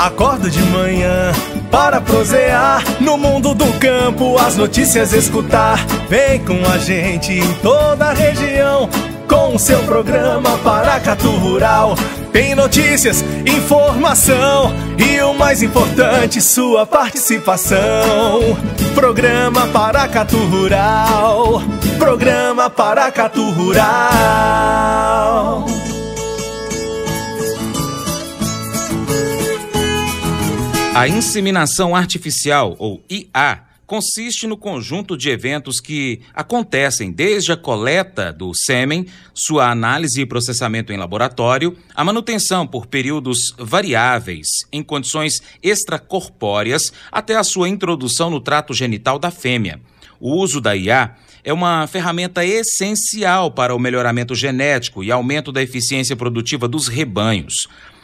Acordo de manhã para prosear no mundo do campo, as notícias escutar. Vem com a gente em toda a região com o seu programa Paracatu Rural. Tem notícias, informação e o mais importante, sua participação. Programa Paracatu Rural. Programa Paracatu Rural. A inseminação artificial, ou IA, consiste no conjunto de eventos que acontecem desde a coleta do sêmen, sua análise e processamento em laboratório, a manutenção por períodos variáveis em condições extracorpóreas, até a sua introdução no trato genital da fêmea. O uso da IA é uma ferramenta essencial para o melhoramento genético e aumento da eficiência produtiva dos rebanhos.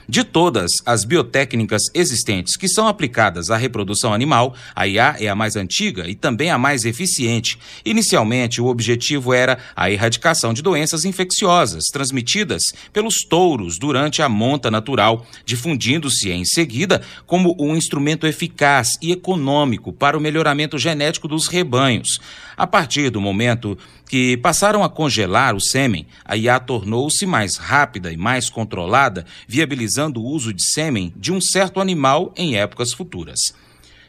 De todas as biotécnicas existentes que são aplicadas à reprodução animal, a IA é a mais antiga e também a mais eficiente. Inicialmente, o objetivo era a erradicação de doenças infecciosas transmitidas pelos touros durante a monta natural, difundindo-se em seguida como um instrumento eficaz e econômico para o melhoramento genético dos rebanhos. A partir do momento que passaram a congelar o sêmen, a IA tornou-se mais rápida e mais controlada, viabilizando autorizando o uso de sêmen de um certo animal em épocas futuras.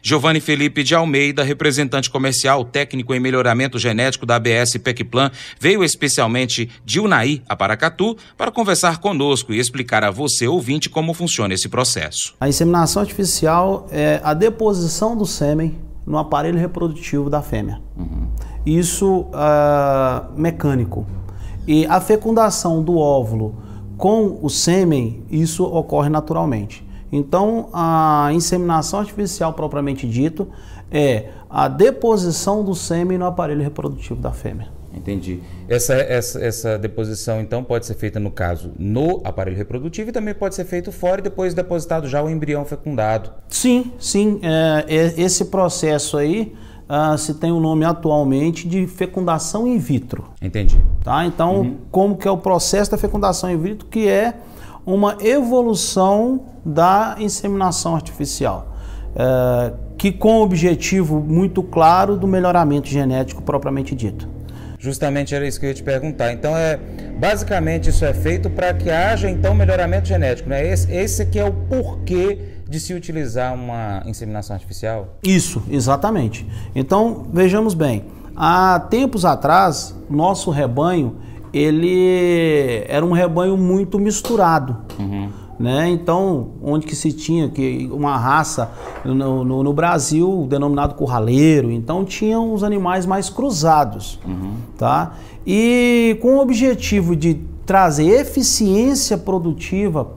Giovanni Felipe de Almeida, representante comercial, técnico em melhoramento genético da ABS Pecplan, veio especialmente de Unai a Paracatu para conversar conosco e explicar a você, ouvinte, como funciona esse processo. A inseminação artificial é a deposição do sêmen no aparelho reprodutivo da fêmea. Uhum. Isso uh, mecânico. E a fecundação do óvulo com o sêmen, isso ocorre naturalmente. Então, a inseminação artificial propriamente dito é a deposição do sêmen no aparelho reprodutivo da fêmea. Entendi. Essa, essa, essa deposição, então, pode ser feita, no caso, no aparelho reprodutivo e também pode ser feito fora e depois depositado já o embrião fecundado. Sim, sim. É, é esse processo aí uh, se tem o um nome atualmente de fecundação in vitro. Entendi. Tá? Então, uhum. como que é o processo da fecundação in vitro, que é uma evolução da inseminação artificial, uh, que com o objetivo muito claro do melhoramento genético propriamente dito. Justamente era isso que eu ia te perguntar. Então, é, basicamente, isso é feito para que haja, então, melhoramento genético. Né? Esse, esse que é o porquê de se utilizar uma inseminação artificial? Isso, exatamente. Então, vejamos bem, há tempos atrás, nosso rebanho, ele era um rebanho muito misturado. Uhum. Né? Então, onde que se tinha que uma raça no, no, no, Brasil denominado curraleiro, então tinham os animais mais cruzados, uhum. tá? E com o objetivo de trazer eficiência produtiva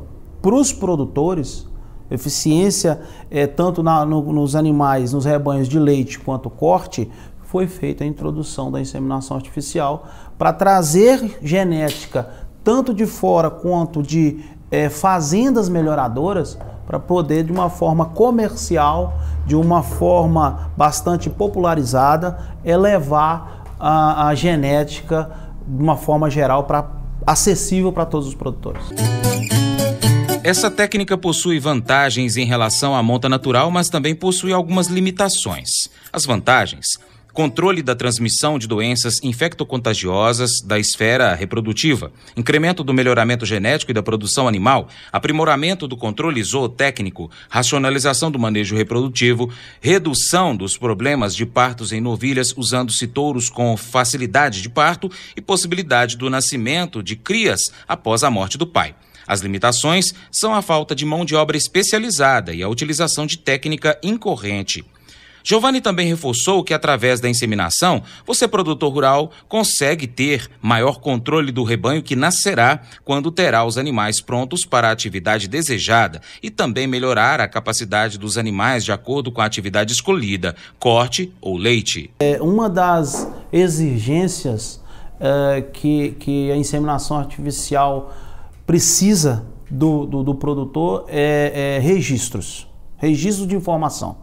para os produtores, eficiência é, tanto na, no, nos animais, nos rebanhos de leite quanto corte, foi feita a introdução da inseminação artificial para trazer genética tanto de fora quanto de é, fazendas melhoradoras para poder de uma forma comercial, de uma forma bastante popularizada, elevar a, a genética de uma forma geral para acessível para todos os produtores. Essa técnica possui vantagens em relação à monta natural, mas também possui algumas limitações. As vantagens: controle da transmissão de doenças infectocontagiosas da esfera reprodutiva, incremento do melhoramento genético e da produção animal, aprimoramento do controle zootécnico, racionalização do manejo reprodutivo, redução dos problemas de partos em novilhas usando-se touros com facilidade de parto e possibilidade do nascimento de crias após a morte do pai. As limitações são a falta de mão de obra especializada e a utilização de técnica incorrente. Giovanni também reforçou que, através da inseminação, você, produtor rural, consegue ter maior controle do rebanho que nascerá quando terá os animais prontos para a atividade desejada e também melhorar a capacidade dos animais de acordo com a atividade escolhida, corte ou leite. É uma das exigências é, que, que a inseminação artificial precisa do, do, do produtor é, é, registros, registros de informação,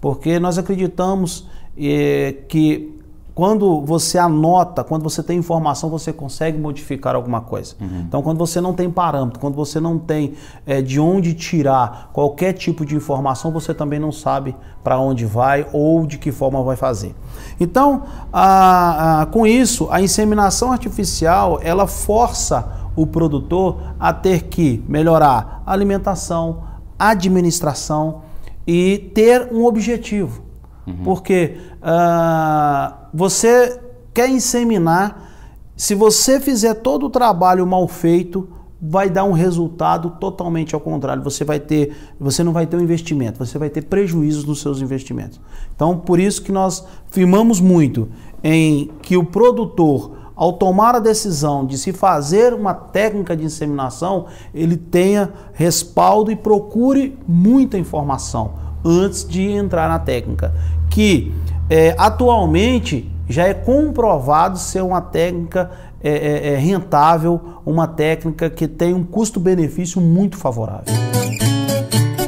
porque nós acreditamos é, que quando você anota, quando você tem informação, você consegue modificar alguma coisa. Uhum. Então, quando você não tem parâmetro, quando você não tem é, de onde tirar qualquer tipo de informação, você também não sabe para onde vai ou de que forma vai fazer. Então, a, a, com isso, a inseminação artificial ela força o produtor a ter que melhorar alimentação, administração e ter um objetivo. Uhum. Porque uh, você quer inseminar, se você fizer todo o trabalho mal feito, vai dar um resultado totalmente ao contrário. Você vai ter, você não vai ter um investimento, você vai ter prejuízos nos seus investimentos. Então, por isso que nós firmamos muito em que o produtor ao tomar a decisão de se fazer uma técnica de inseminação, ele tenha respaldo e procure muita informação antes de entrar na técnica, que é, atualmente já é comprovado ser uma técnica é, é, é rentável, uma técnica que tem um custo-benefício muito favorável.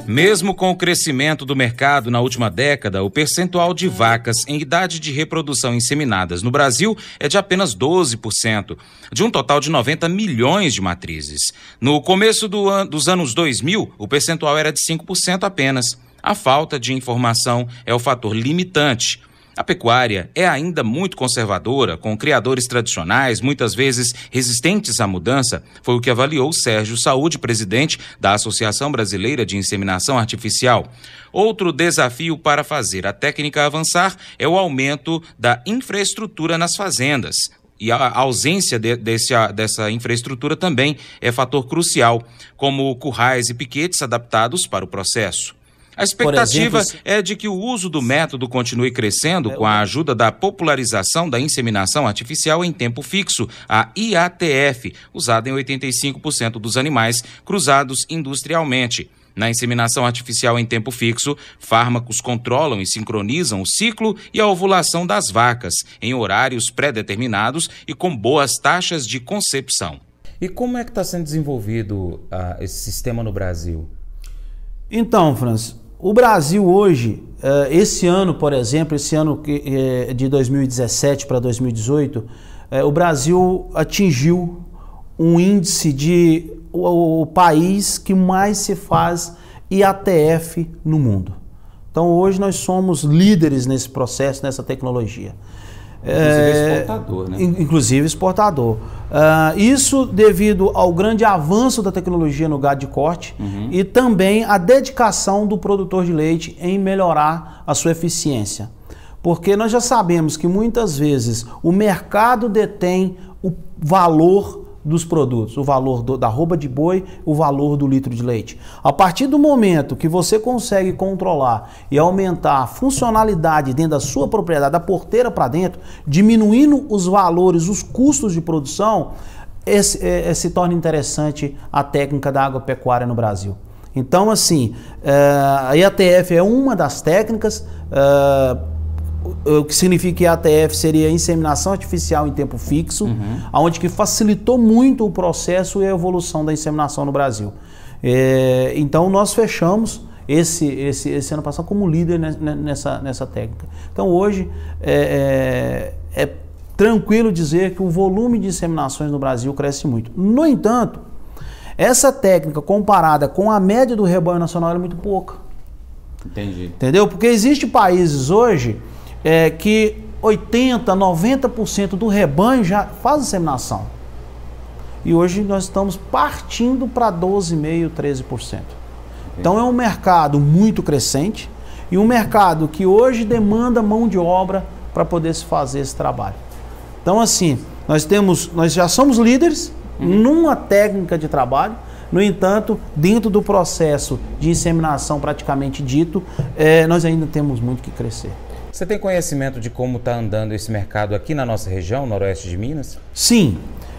Mesmo com o crescimento do mercado na última década, o percentual de vacas em idade de reprodução inseminadas no Brasil é de apenas 12%, de um total de 90 milhões de matrizes. No começo do an dos anos 2000, o percentual era de 5% apenas. A falta de informação é o fator limitante. A pecuária é ainda muito conservadora, com criadores tradicionais, muitas vezes resistentes à mudança, foi o que avaliou Sérgio Saúde, presidente da Associação Brasileira de Inseminação Artificial. Outro desafio para fazer a técnica avançar é o aumento da infraestrutura nas fazendas. E a ausência de, desse, dessa infraestrutura também é fator crucial, como currais e piquetes adaptados para o processo. A expectativa exemplo, é de que o uso do método continue crescendo é, com a ajuda da popularização da inseminação artificial em tempo fixo, a IATF, usada em 85% dos animais cruzados industrialmente. Na inseminação artificial em tempo fixo, fármacos controlam e sincronizam o ciclo e a ovulação das vacas, em horários pré-determinados e com boas taxas de concepção. E como é que está sendo desenvolvido ah, esse sistema no Brasil? Então, Franz, o Brasil hoje, eh, esse ano, por exemplo, esse ano eh, de 2017 para 2018, eh, o Brasil atingiu um índice de o país que mais se faz IATF no mundo. Então hoje nós somos líderes nesse processo, nessa tecnologia. É, né? Inclusive exportador, né? Inclusive exportador. Uh, isso devido ao grande avanço da tecnologia no gado de corte uhum. e também a dedicação do produtor de leite em melhorar a sua eficiência. Porque nós já sabemos que muitas vezes o mercado detém o valor dos produtos, o valor do, da roupa de boi, o valor do litro de leite. A partir do momento que você consegue controlar e aumentar a funcionalidade dentro da sua propriedade, da porteira para dentro, diminuindo os valores, os custos de produção, esse, é, é, se torna interessante a técnica da agropecuária no Brasil. Então, assim, é, a IATF é uma das técnicas. É, o que significa que a ATF seria inseminação artificial em tempo fixo, uhum. onde que facilitou muito o processo e a evolução da inseminação no Brasil. É, então nós fechamos esse, esse, esse ano passado como líder nessa, nessa técnica. Então hoje é, é, é tranquilo dizer que o volume de inseminações no Brasil cresce muito. No entanto, essa técnica comparada com a média do rebanho nacional é muito pouca. Entendi. Entendeu? Porque existem países hoje é, que 80%, 90% do rebanho já faz inseminação. E hoje nós estamos partindo para 12,5%, 13%. Então é um mercado muito crescente e um mercado que hoje demanda mão de obra para poder se fazer esse trabalho. Então assim, nós temos, nós já somos líderes uhum. numa técnica de trabalho, no entanto, dentro do processo de inseminação praticamente dito, é, nós ainda temos muito que crescer. Você tem conhecimento de como está andando esse mercado aqui na nossa região, noroeste de Minas? Sim.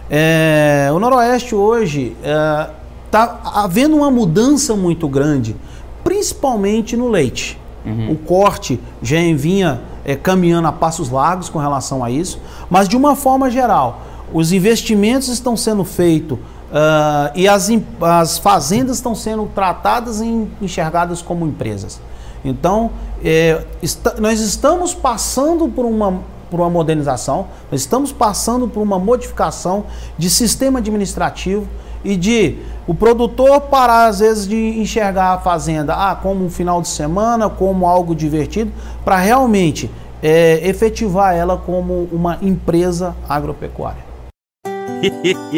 É, o noroeste hoje está é, tá havendo uma mudança muito grande, principalmente no leite. Uhum. O corte já vinha é, caminhando a passos largos com relação a isso, mas de uma forma geral, os investimentos estão sendo feitos Uh, e as, as fazendas estão sendo tratadas e enxergadas como empresas. Então, é, nós estamos passando por uma, por uma modernização, nós estamos passando por uma modificação de sistema administrativo e de o produtor parar, às vezes, de enxergar a fazenda ah, como um final de semana, como algo divertido, para realmente é, efetivar ela como uma empresa agropecuária.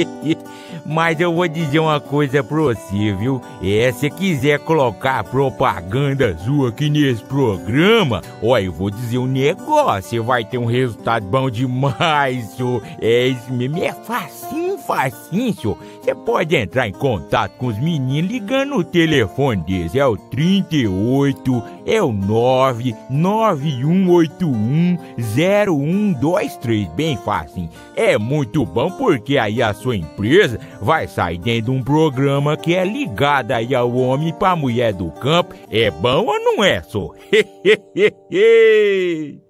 Mas eu vou dizer uma coisa pra você, viu? É, se quiser colocar propaganda sua aqui nesse programa, ó, eu vou dizer um negócio, você vai ter um resultado bom demais, senhor. É isso mesmo, é facinho, facinho, senhor. Você pode entrar em contato com os meninos ligando o telefone deles, é o 38, é o 991810123, bem facinho. É muito bom porque porque aí a sua empresa vai sair dentro de um programa que é ligado aí ao homem para mulher do campo. É bom ou não é, só?